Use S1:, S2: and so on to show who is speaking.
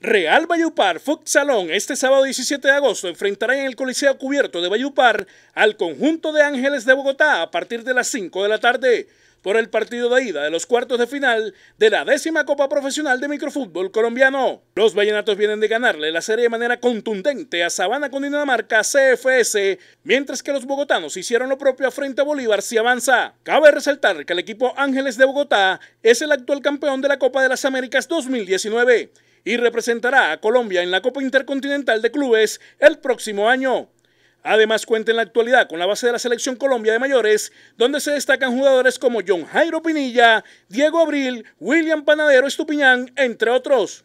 S1: Real Bayupar Futsalón este sábado 17 de agosto enfrentará en el Coliseo Cubierto de Bayupar al conjunto de Ángeles de Bogotá a partir de las 5 de la tarde por el partido de ida de los cuartos de final de la décima Copa Profesional de Microfútbol Colombiano. Los vallenatos vienen de ganarle la serie de manera contundente a Sabana con Dinamarca CFS, mientras que los bogotanos hicieron lo propio frente a Bolívar si avanza. Cabe resaltar que el equipo Ángeles de Bogotá es el actual campeón de la Copa de las Américas 2019 y representará a Colombia en la Copa Intercontinental de Clubes el próximo año. Además cuenta en la actualidad con la base de la selección Colombia de mayores, donde se destacan jugadores como John Jairo Pinilla, Diego Abril, William Panadero Estupiñán, entre otros.